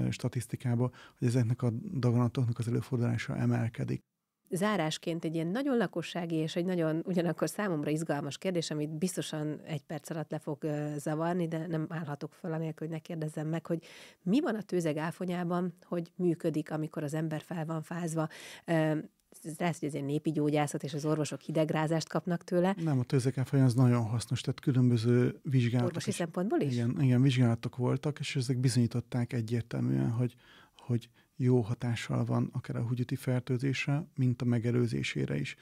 statisztikában, hogy ezeknek a daganatoknak az előfordulása emelkedik. Zárásként egy ilyen nagyon lakossági és egy nagyon ugyanakkor számomra izgalmas kérdés, amit biztosan egy perc alatt le fog zavarni, de nem állhatok fel anélkül, hogy ne kérdezzem meg, hogy mi van a tőzeg áfonyában, hogy működik, amikor az ember fel van fázva lesz, hogy ez egy népi gyógyászat, és az orvosok hidegrázást kapnak tőle. Nem, a tőzekáfolyam az nagyon hasznos, tehát különböző vizsgálatok. Orvosi is, szempontból is? Igen, igen, vizsgálatok voltak, és ezek bizonyították egyértelműen, hogy, hogy jó hatással van akár a húgyuti fertőzésre, mint a megelőzésére is.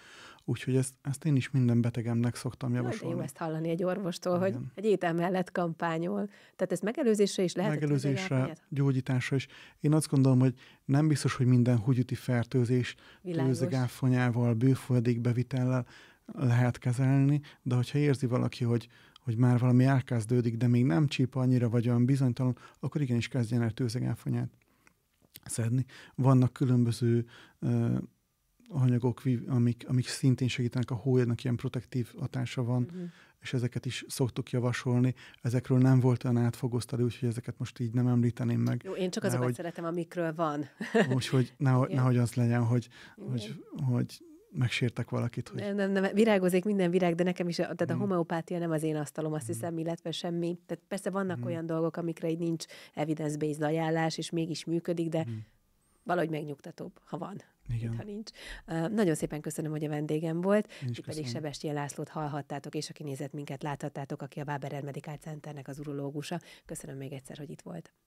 Úgyhogy ezt, ezt én is minden betegemnek szoktam javasolni. Jó ezt hallani egy orvostól, Igen. hogy egy étel mellett kampányol. Tehát ez megelőzésre is lehet? Megelőzésre, gyógyításra is. Én azt gondolom, hogy nem biztos, hogy minden húgyuti fertőzés tőzegáfonyával, bőfolyadék bevitellel lehet kezelni, de hogyha érzi valaki, hogy, hogy már valami elkezdődik, de még nem csíp annyira, vagy olyan bizonytalan, akkor igenis kezdjen el tőzegáfonyát szedni. Vannak különböző uh, anyagok, amik, amik szintén segítenek, a hólyadnak, ilyen protektív hatása van, uh-huh. és ezeket is szoktuk javasolni. Ezekről nem volt olyan átfogó sztadi, úgyhogy ezeket most így nem említeném meg. Jó, én csak azokat nehogy, szeretem, amikről van. úgyhogy nehogy, *laughs* nehogy az legyen, hogy, hogy, hogy megsértek valakit. Hogy... Nem, nem, nem, virágozik minden virág, de nekem is, tehát a hmm. homeopátia nem az én asztalom, azt hmm. hiszem, mm. illetve semmi. Tehát persze vannak mm. olyan dolgok, amikre így nincs evidence-based ajánlás, és mégis működik, de mm. valahogy megnyugtatóbb, ha van. Igen. ha nincs. Uh, nagyon szépen köszönöm, hogy a vendégem volt. Én pedig Sebestyen Lászlót hallhattátok, és aki nézett minket, láthattátok, aki a Báber Medical Centernek az urológusa. Köszönöm még egyszer, hogy itt volt.